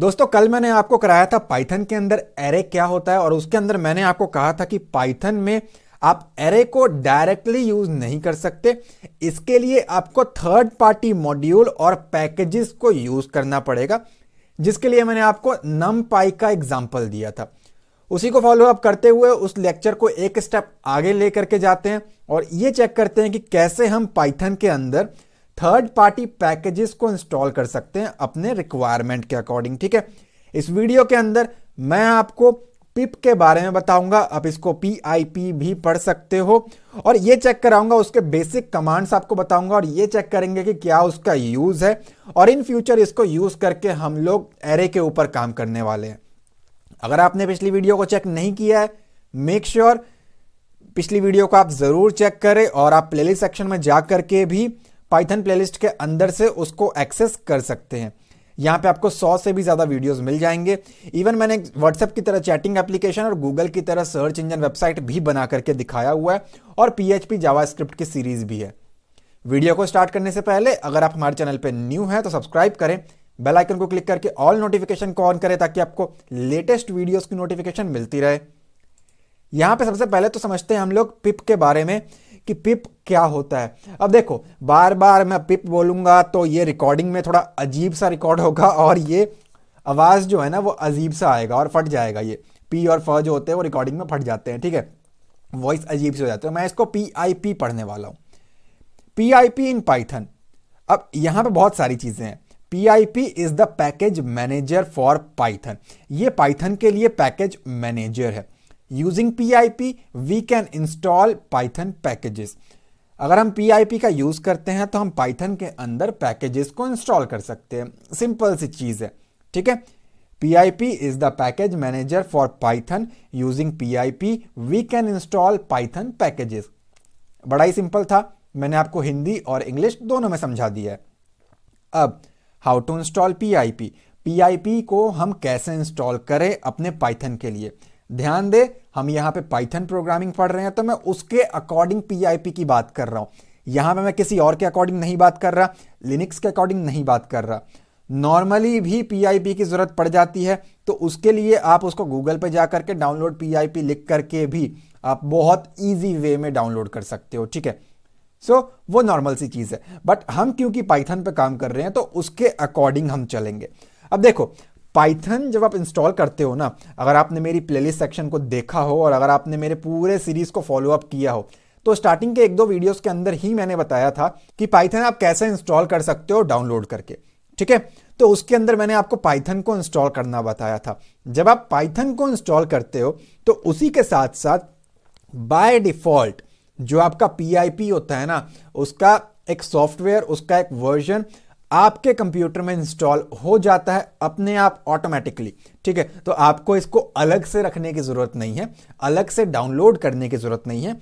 दोस्तों कल मैंने आपको कराया था पाइथन के अंदर एरे क्या होता है और उसके अंदर मैंने आपको कहा था कि पाइथन में आप एरे को डायरेक्टली यूज नहीं कर सकते इसके लिए आपको थर्ड पार्टी मॉड्यूल और पैकेजेस को यूज करना पड़ेगा जिसके लिए मैंने आपको नम पाई का एग्जाम्पल दिया था उसी को फॉलो अप करते हुए उस लेक्चर को एक स्टेप आगे ले करके जाते हैं और ये चेक करते हैं कि कैसे हम पाइथन के अंदर थर्ड पार्टी पैकेजेस को इंस्टॉल कर सकते हैं अपने रिक्वायरमेंट के अकॉर्डिंग ठीक है इस वीडियो के अंदर मैं आपको पिप के बारे में बताऊंगा आप इसको पी आई पी भी पढ़ सकते हो और ये चेक कराऊंगा उसके बेसिक कमांड्स आपको बताऊंगा और ये चेक करेंगे कि क्या उसका यूज है और इन फ्यूचर इसको यूज करके हम लोग एरे के ऊपर काम करने वाले हैं अगर आपने पिछली वीडियो को चेक नहीं किया है मेक श्योर sure पिछली वीडियो को आप जरूर चेक करें और आप प्लेलिस्ट सेक्शन में जा करके भी पाइथन प्लेलिस्ट के अंदर से उसको एक्सेस कर सकते हैं यहाँ पे आपको सौ से भी ज़्यादा वीडियोस मिल जाएंगे इवन मैंने व्हाट्सएप की तरह चैटिंग एप्लीकेशन और गूगल की तरह सर्च इंजन वेबसाइट भी बना करके दिखाया हुआ है और पीएचपी जावास्क्रिप्ट की सीरीज भी है वीडियो को स्टार्ट करने से पहले अगर आप हमारे चैनल पर न्यू हैं तो सब्सक्राइब करें बेल आइकन को क्लिक करके ऑल नोटिफिकेशन को ऑन करें ताकि आपको लेटेस्ट वीडियोस की नोटिफिकेशन मिलती रहे यहां पे सबसे पहले तो समझते हैं हम लोग पिप के बारे में कि पिप क्या होता है अब देखो बार बार मैं पिप बोलूंगा तो ये रिकॉर्डिंग में थोड़ा अजीब सा रिकॉर्ड होगा और ये आवाज़ जो है ना वो अजीब सा आएगा और फट जाएगा ये पी और फ जो होते हैं वो रिकॉर्डिंग में फट जाते हैं ठीक है वॉइस अजीब से हो जाती है मैं इसको पी आई पी पढ़ने वाला हूं P I P in Python अब यहां पे बहुत सारी चीज़ें हैं P I P is the package manager for Python ये पाइथन के लिए पैकेज मैनेजर है I PIP, we can install Python packages अगर हम PIP का यूज़ करते हैं तो हम पाइथन के अंदर पैकेजेस को इंस्टॉल कर सकते हैं सिंपल सी चीज़ है ठीक है PIP package manager for Python using P I PIP, we can install Python packages बड़ा ही सिंपल था मैंने आपको हिंदी और इंग्लिश दोनों में समझा दिया है अब how to install P P P I P को हम कैसे इंस्टॉल करें अपने पाइथन के लिए ध्यान दे हम यहां पे पाइथन प्रोग्रामिंग पढ़ रहे हैं तो मैं उसके अकॉर्डिंग पीआईपी की बात कर रहा हूं यहां पे मैं किसी और के अकॉर्डिंग नहीं बात कर रहा लिनिक्स के अकॉर्डिंग नहीं बात कर रहा नॉर्मली भी पीआईपी की जरूरत पड़ जाती है तो उसके लिए आप उसको गूगल पे जाकर के डाउनलोड पीआईपी लिख करके भी आप बहुत ईजी वे में डाउनलोड कर सकते हो ठीक है सो so, वो नॉर्मल सी चीज़ है बट हम क्योंकि पाइथन पे काम कर रहे हैं तो उसके अकॉर्डिंग हम चलेंगे अब देखो पाइथन जब आप इंस्टॉल करते हो ना अगर आपने मेरी प्लेलिस्ट सेक्शन को देखा हो और अगर आपने मेरे पूरे सीरीज को फॉलो अप किया हो तो स्टार्टिंग के एक दो वीडियोस के अंदर ही मैंने बताया था कि पाइथन आप कैसे इंस्टॉल कर सकते हो डाउनलोड करके ठीक है तो उसके अंदर मैंने आपको पाइथन को इंस्टॉल करना बताया था जब आप पाइथन को इंस्टॉल करते हो तो उसी के साथ साथ बाय डिफॉल्ट जो आपका पीआईपी होता है ना उसका एक सॉफ्टवेयर उसका एक वर्जन आपके कंप्यूटर में इंस्टॉल हो जाता है अपने आप ऑटोमेटिकली ठीक है तो आपको इसको अलग से रखने की ज़रूरत नहीं है अलग से डाउनलोड करने की ज़रूरत नहीं है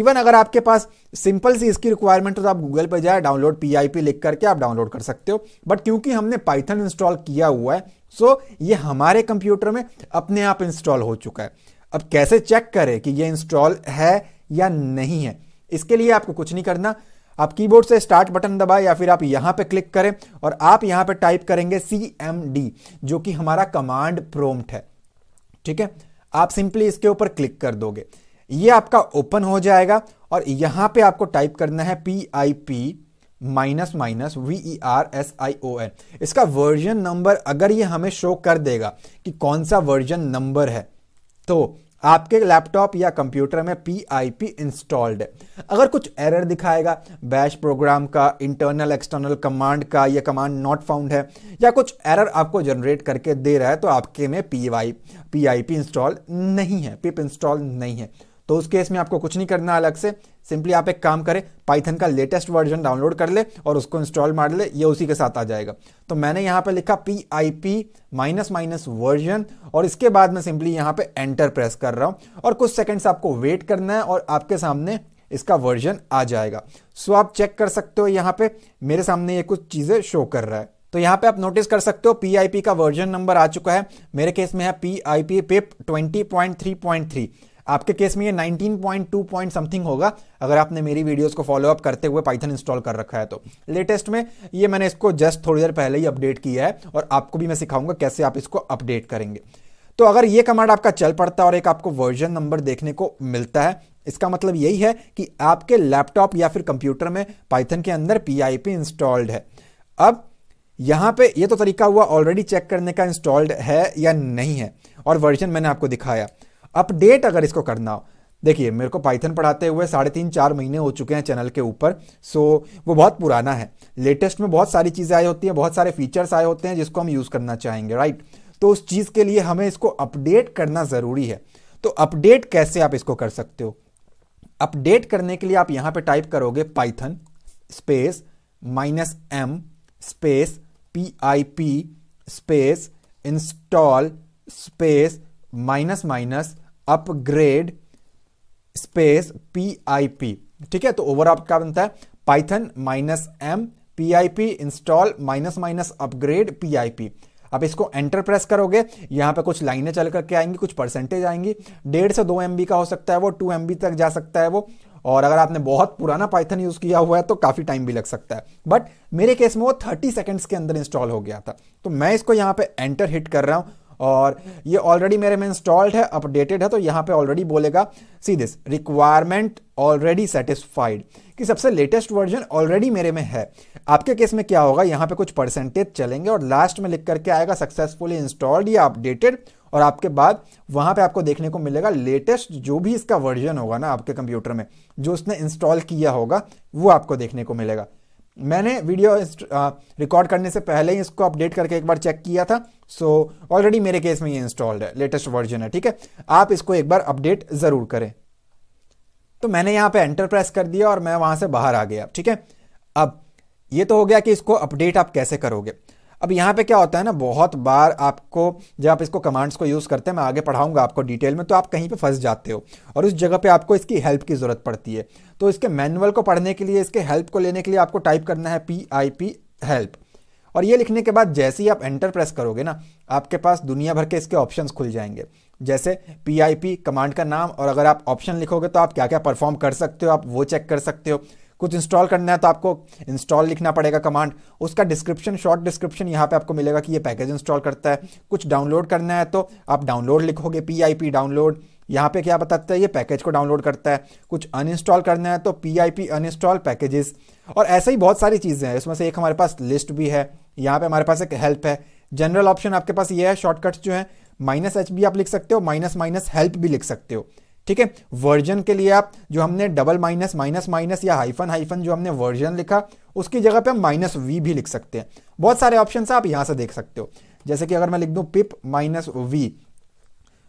इवन अगर आपके पास सिंपल सी इसकी रिक्वायरमेंट हो तो आप गूगल पर जाए डाउनलोड पी लिख करके आप डाउनलोड कर सकते हो बट क्योंकि हमने पाइथन इंस्टॉल किया हुआ है सो ये हमारे कंप्यूटर में अपने आप इंस्टॉल हो चुका है अब कैसे चेक करें कि ये इंस्टॉल है या नहीं है इसके लिए आपको कुछ नहीं करना आप कीबोर्ड से स्टार्ट बटन दबाएं या फिर आप यहां पे क्लिक करें और आप यहां पे टाइप करेंगे सी एम डी जो कि हमारा कमांड प्रोम्प्ट है ठीक है आप सिंपली इसके ऊपर क्लिक कर दोगे ये आपका ओपन हो जाएगा और यहां पे आपको टाइप करना है P I P minus minus V E R S I O N इसका वर्जन नंबर अगर ये हमें शो कर देगा कि कौन सा वर्जन नंबर है तो आपके लैपटॉप या कंप्यूटर में पी इंस्टॉल्ड है अगर कुछ एरर दिखाएगा बैश प्रोग्राम का इंटरनल एक्सटर्नल कमांड का या कमांड नॉट फाउंड है या कुछ एरर आपको जनरेट करके दे रहा है तो आपके में पी वाई इंस्टॉल नहीं है पिप इंस्टॉल नहीं है तो उस केस में आपको कुछ नहीं करना अलग से सिंपली आप एक काम करें पाइथन का लेटेस्ट वर्जन डाउनलोड कर ले और उसको इंस्टॉल मार ले ये उसी के साथ आ जाएगा तो मैंने यहाँ पे लिखा P I P minus minus version और इसके बाद मैं सिंपली यहाँ पे एंटर प्रेस कर रहा हूँ और कुछ सेकेंड्स आपको वेट करना है और आपके सामने इसका वर्जन आ जाएगा सो आप चेक कर सकते हो यहाँ पे मेरे सामने ये कुछ चीज़ें शो कर रहा है तो यहाँ पे आप नोटिस कर सकते हो पी का वर्जन नंबर आ चुका है मेरे केस में है P I P pip three आपके केस में ये 19.2 पॉइंट समथिंग होगा अगर आपने मेरी वीडियोस को फॉलो अप करते हुए पाइथन इंस्टॉल कर रखा है तो लेटेस्ट में ये मैंने इसको जस्ट थोड़ी देर पहले ही अपडेट किया है और आपको भी मैं सिखाऊंगा कैसे आप इसको अपडेट करेंगे तो अगर ये कमांड आपका चल पड़ता है और एक आपको वर्जन नंबर देखने को मिलता है इसका मतलब यही है कि आपके लैपटॉप या फिर कंप्यूटर में पाइथन के अंदर पी इंस्टॉल्ड है अब यहां पे ये तो तरीका हुआ ऑलरेडी चेक करने का इंस्टॉल्ड है या नहीं है और वर्जन मैंने आपको दिखाया अपडेट अगर इसको करना हो देखिए मेरे को पाइथन पढ़ाते हुए साढ़े तीन चार महीने हो चुके हैं चैनल के ऊपर सो वो बहुत पुराना है लेटेस्ट में बहुत सारी चीज़ें आई होती हैं बहुत सारे फीचर्स आए होते हैं जिसको हम यूज़ करना चाहेंगे राइट तो उस चीज़ के लिए हमें इसको अपडेट करना ज़रूरी है तो अपडेट कैसे आप इसको कर सकते हो अपडेट करने के लिए आप यहाँ पर टाइप करोगे Python space minus M space P I P space install space minus minus upgrade space P I P ठीक है तो ओवर आप क्या बनता है Python minus M P I P install minus minus upgrade P I P अब इसको enter press करोगे यहां पे कुछ लाइनें चल करके आएंगी कुछ परसेंटेज आएंगी डेढ़ से दो एम का हो सकता है वो टू एम तक जा सकता है वो और अगर आपने बहुत पुराना पाइथन यूज़ किया हुआ है तो काफ़ी टाइम भी लग सकता है बट मेरे केस में वो थर्टी सेकेंड्स के अंदर इंस्टॉल हो गया था तो मैं इसको यहां पे एंटर हिट कर रहा हूं और ये ऑलरेडी मेरे में इंस्टॉल्ड है अपडेटेड है तो यहाँ पे ऑलरेडी बोलेगा see this requirement already satisfied कि सबसे लेटेस्ट वर्जन ऑलरेडी मेरे में है आपके केस में क्या होगा यहाँ पे कुछ परसेंटेज चलेंगे और लास्ट में लिख करके आएगा सक्सेसफुली इंस्टॉल्ड या अपडेटेड और आपके बाद वहां पे आपको देखने को मिलेगा लेटेस्ट जो भी इसका वर्जन होगा ना आपके कंप्यूटर में जो उसने इंस्टॉल किया होगा वो आपको देखने को मिलेगा मैंने वीडियो रिकॉर्ड करने से पहले ही इसको अपडेट करके एक बार चेक किया था सो so, ऑलरेडी मेरे केस में ये इंस्टॉल्ड है लेटेस्ट वर्जन है ठीक है आप इसको एक बार अपडेट ज़रूर करें तो मैंने यहां पे एंटर प्रेस कर दिया और मैं वहां से बाहर आ गया ठीक है अब ये तो हो गया कि इसको अपडेट आप कैसे करोगे अब यहाँ पे क्या होता है ना बहुत बार आपको जब आप इसको कमांड्स को यूज़ करते हैं मैं आगे पढ़ाऊंगा आपको डिटेल में तो आप कहीं पे फंस जाते हो और उस जगह पे आपको इसकी हेल्प की ज़रूरत पड़ती है तो इसके मैनुअल को पढ़ने के लिए इसके हेल्प को लेने के लिए आपको टाइप करना है पी आई पी हेल्प और ये लिखने के बाद जैसे ही आप एंटर प्रेस करोगे ना आपके पास दुनिया भर के इसके ऑप्शन खुल जाएंगे जैसे पी आई पी कमांड का नाम और अगर आप ऑप्शन लिखोगे तो आप क्या क्या परफॉर्म कर सकते हो आप वो चेक कर सकते हो कुछ इंस्टॉल करना है तो आपको इंस्टॉल लिखना पड़ेगा कमांड उसका डिस्क्रिप्शन शॉर्ट डिस्क्रिप्शन यहाँ पे आपको मिलेगा कि ये पैकेज इंस्टॉल करता है कुछ डाउनलोड करना है तो आप डाउनलोड लिखोगे पी आई पी डाउनलोड यहाँ पे क्या बताता है ये पैकेज को डाउनलोड करता है कुछ अनइंस्टॉल करना है तो P I P uninstall packages और ऐसे ही बहुत सारी चीज़ें हैं इसमें से एक हमारे पास लिस्ट भी है यहाँ पे हमारे पास एक हेल्प है जनरल ऑप्शन आपके पास ये है शॉर्टकट्स जो है माइनस एच भी आप लिख सकते हो माइनस माइनस हेल्प भी लिख सकते हो ठीक है वर्जन के लिए आप जो हमने डबल माइनस माइनस माइनस या हाइफन हाइफन जो हमने वर्जन लिखा उसकी जगह पे हम माइनस वी भी लिख सकते हैं बहुत सारे ऑप्शन आप यहां से देख सकते हो जैसे कि अगर मैं लिख दू पिप माइनस वी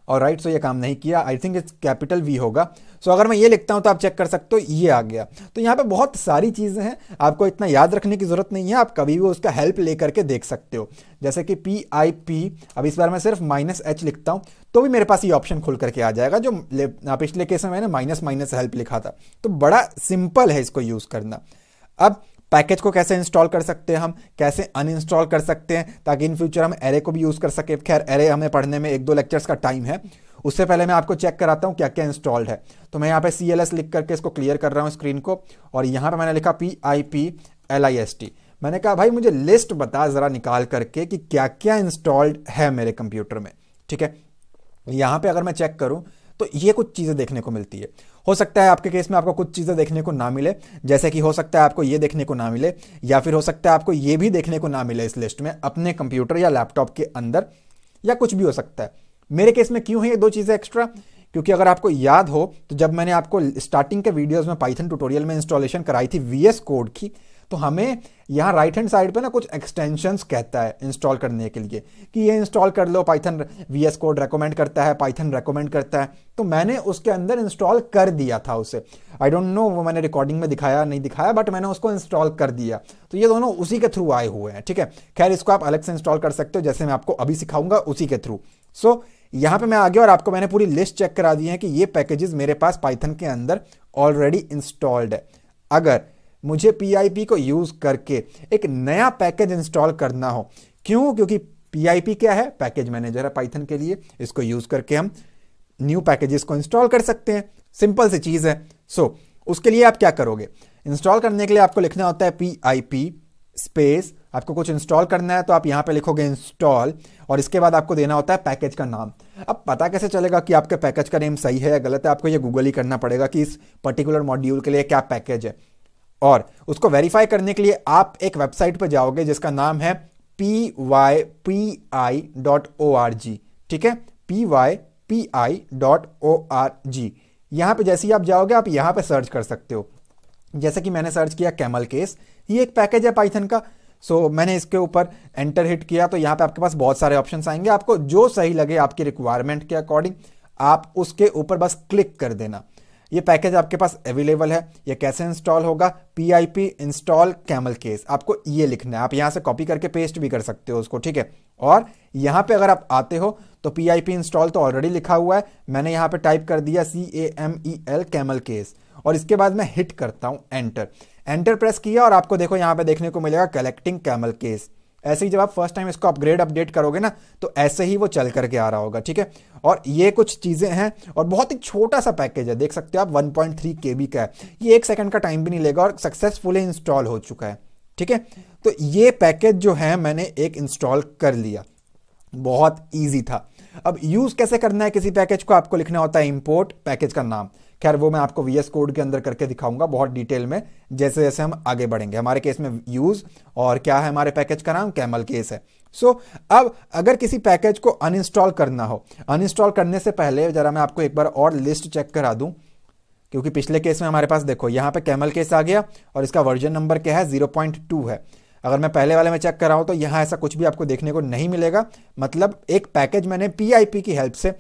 और राइट सो ये काम नहीं किया I think it's capital V होगा सो अगर मैं ये लिखता हूँ तो आप चेक कर सकते हो ये आ गया तो यहाँ पे बहुत सारी चीज़ें हैं आपको इतना याद रखने की ज़रूरत नहीं है आप कभी भी उसका हेल्प ले करके देख सकते हो जैसे कि पी आई पी अब इस बार मैं सिर्फ माइनस एच लिखता हूँ तो भी मेरे पास ये ऑप्शन खुल करके आ जाएगा जो पिछले केस में मैंने माइनस माइनस हेल्प लिखा था तो बड़ा सिंपल है इसको यूज़ करना अब पैकेज को कैसे इंस्टॉल कर सकते हैं हम कैसे अनइंस्टॉल कर सकते हैं ताकि इन फ्यूचर हम एरे को भी यूज़ कर सके खैर एरे हमें पढ़ने में एक दो लेक्चर्स का टाइम है उससे पहले मैं आपको चेक कराता हूँ क्या क्या इंस्टॉल्ड है तो मैं यहाँ पे सी लिख करके इसको क्लियर कर रहा हूँ स्क्रीन को और यहाँ पर मैंने लिखा P I P L I S T मैंने कहा भाई मुझे लिस्ट बता ज़रा निकाल करके कि क्या क्या इंस्टॉल्ड है मेरे कंप्यूटर में ठीक है यहाँ पे अगर मैं चेक करूँ तो ये कुछ चीज़ें देखने को मिलती है हो सकता है आपके केस में आपको कुछ चीज़ें देखने को ना मिले जैसे कि हो सकता है आपको ये देखने को ना मिले या फिर हो सकता है आपको ये भी देखने को ना मिले इस लिस्ट में अपने कंप्यूटर या लैपटॉप के अंदर या कुछ भी हो सकता है मेरे केस में क्यों है ये दो चीज़ें एक्स्ट्रा क्योंकि अगर आपको याद हो तो जब मैंने आपको स्टार्टिंग के वीडियोज़ में पाइथन ट्यूटोरियल में इंस्टॉलेशन कराई थी वीएस कोड की तो हमें यहाँ राइट हैंड साइड पे ना कुछ एक्सटेंशंस कहता है इंस्टॉल करने के लिए कि ये इंस्टॉल कर लो Python V S code recommend करता है पाइथन रेकमेंड करता है तो मैंने उसके अंदर इंस्टॉल कर दिया था उसे आई डोंट नो वो मैंने रिकॉर्डिंग में दिखाया नहीं दिखाया बट मैंने उसको इंस्टॉल कर दिया तो ये दोनों उसी के थ्रू आए हुए हैं ठीक है खैर इसको आप अलग से इंस्टॉल कर सकते हो जैसे मैं आपको अभी सिखाऊंगा उसी के थ्रू सो यहाँ पे मैं आ गया और आपको मैंने पूरी लिस्ट चेक करा दी है कि ये पैकेजेस मेरे पास पाइथन के अंदर ऑलरेडी इंस्टॉल्ड है अगर मुझे पी को यूज़ करके एक नया पैकेज इंस्टॉल करना हो क्यों क्योंकि पी क्या है पैकेज मैनेजर है पाइथन के लिए इसको यूज़ करके हम न्यू पैकेजेस को इंस्टॉल कर सकते हैं सिंपल सी चीज़ है सो so, उसके लिए आप क्या करोगे इंस्टॉल करने के लिए आपको लिखना होता है पी आई पी स्पेस आपको कुछ इंस्टॉल करना है तो आप यहां पे लिखोगे इंस्टॉल और इसके बाद आपको देना होता है पैकेज का नाम अब पता कैसे चलेगा कि आपके पैकेज का नेम सही है या गलत है आपको ये गूगल ही करना पड़ेगा कि इस पर्टिकुलर मॉड्यूल के लिए क्या पैकेज है और उसको वेरीफाई करने के लिए आप एक वेबसाइट पर जाओगे जिसका नाम है P Y P I dot O R G ठीक है P Y P I dot O R G यहाँ पर जैसे ही आप जाओगे आप यहाँ पर सर्च कर सकते हो जैसे कि मैंने सर्च किया कैमल केस ये एक पैकेज है पाइथन का सो so, मैंने इसके ऊपर एंटर हिट किया तो यहाँ पे आपके पास बहुत सारे ऑप्शन आएंगे आपको जो सही लगे आपकी रिक्वायरमेंट के अकॉर्डिंग आप उसके ऊपर बस क्लिक कर देना ये पैकेज आपके पास अवेलेबल है ये कैसे इंस्टॉल होगा P I P install camel case आपको ये लिखना है आप यहाँ से कॉपी करके पेस्ट भी कर सकते हो उसको ठीक है और यहाँ पे अगर आप आते हो तो पी आई पी इंस्टॉल तो ऑलरेडी लिखा हुआ है मैंने यहाँ पे टाइप कर दिया C A M E L camel case और इसके बाद मैं हिट करता हूँ एंटर एंटर प्रेस किया और आपको देखो यहाँ पे देखने को मिलेगा कलेक्टिंग कैमल केस ऐसे ही जब आप फर्स्ट टाइम इसको अपग्रेड अपडेट करोगे ना तो ऐसे ही वो चल करके आ रहा होगा ठीक है और ये कुछ चीज़ें हैं और बहुत ही छोटा सा पैकेज है देख सकते हो आप 1.3 पॉइंट का है ये एक सेकंड का टाइम भी नहीं लेगा और सक्सेसफुली इंस्टॉल हो चुका है ठीक है तो ये पैकेज जो है मैंने एक इंस्टॉल कर लिया बहुत ईजी था अब यूज़ कैसे करना है किसी पैकेज को आपको लिखना होता है इम्पोर्ट पैकेज का नाम खैर वो मैं आपको वी कोड के अंदर करके दिखाऊंगा बहुत डिटेल में जैसे जैसे हम आगे बढ़ेंगे हमारे केस में यूज़ और क्या है हमारे पैकेज का नाम कैमल केस है सो so, अब अगर किसी पैकेज को अनइंस्टॉल करना हो अनइंस्टॉल करने से पहले ज़रा मैं आपको एक बार और लिस्ट चेक करा दूँ क्योंकि पिछले केस में हमारे पास देखो यहाँ पे कैमल केस आ गया और इसका वर्जन नंबर क्या है जीरो पॉइंट टू है अगर मैं पहले वाले में चेक कर रहा तो यहाँ ऐसा कुछ भी आपको देखने को नहीं मिलेगा मतलब एक पैकेज मैंने पी की हेल्प से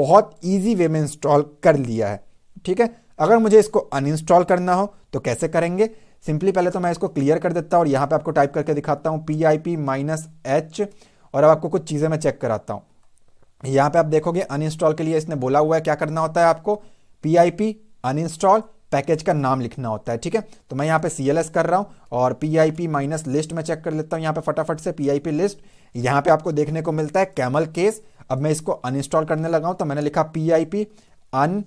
बहुत ईजी वे में इंस्टॉल कर लिया है ठीक है अगर मुझे इसको अनइंस्टॉल करना हो तो कैसे करेंगे सिंपली पहले तो मैं इसको क्लियर कर देता हूँ और यहाँ पे आपको टाइप करके दिखाता हूँ P I P minus H और अब आपको कुछ चीज़ें मैं चेक कराता हूँ यहाँ पे आप देखोगे अनइंस्टॉल के लिए इसने बोला हुआ है क्या करना होता है आपको P I P uninstall package का नाम लिखना होता है ठीक है तो मैं यहाँ पे सी कर रहा हूँ और P I P minus list में चेक कर लेता हूँ यहाँ पे फटाफट से पी आई पी लिस्ट यहाँ पे आपको देखने को मिलता है कैमल केस अब मैं इसको अनइंस्टॉल करने लगा हूँ तो मैंने लिखा P I P 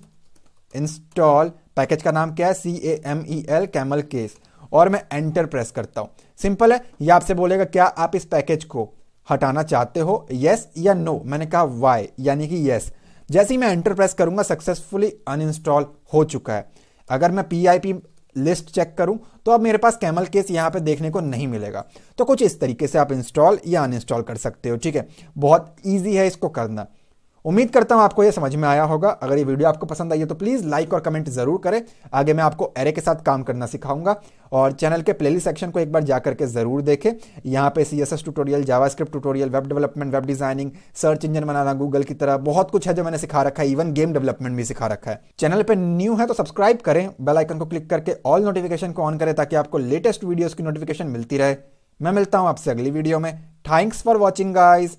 uninstall package का नाम क्या है C A M E L camel case और मैं एंटर प्रेस करता हूँ सिंपल है ये आपसे बोलेगा क्या आप इस पैकेज को हटाना चाहते हो येस या नो मैंने कहा वाई यानी कि येस जैसे ही मैं एंटर प्रेस करूंगा सक्सेसफुली अनइंस्टॉल हो चुका है अगर मैं पी लिस्ट चेक करूं तो अब मेरे पास कैमल केस यहां पे देखने को नहीं मिलेगा तो कुछ इस तरीके से आप इंस्टॉल या अनइंस्टॉल कर सकते हो ठीक है बहुत ईजी है इसको करना उम्मीद करता हूं आपको यह समझ में आया होगा अगर ये वीडियो आपको पसंद आई है तो प्लीज़ लाइक और कमेंट ज़रूर करें आगे मैं आपको एरे के साथ काम करना सिखाऊंगा और चैनल के प्लेलिस्ट सेक्शन को एक बार जाकर के ज़रूर देखें यहाँ पे C tutorial JavaScript tutorial web development web designing search engine बनाना गूगल की तरह बहुत कुछ है जो मैंने सिखा रखा है इवन गेम डेवलपमेंट भी सिखा रखा है चैनल पर न्यू है तो सब्सक्राइब करें बेलाइकन को क्लिक करके ऑल नोटिफिकेशन को ऑन करें ताकि आपको लेटेस्ट वीडियोज़ की नोटिफिकेशन मिलती रहे मैं मिलता हूं आपसे अगली वीडियो में थैंक्स फॉर वॉचिंग गाइज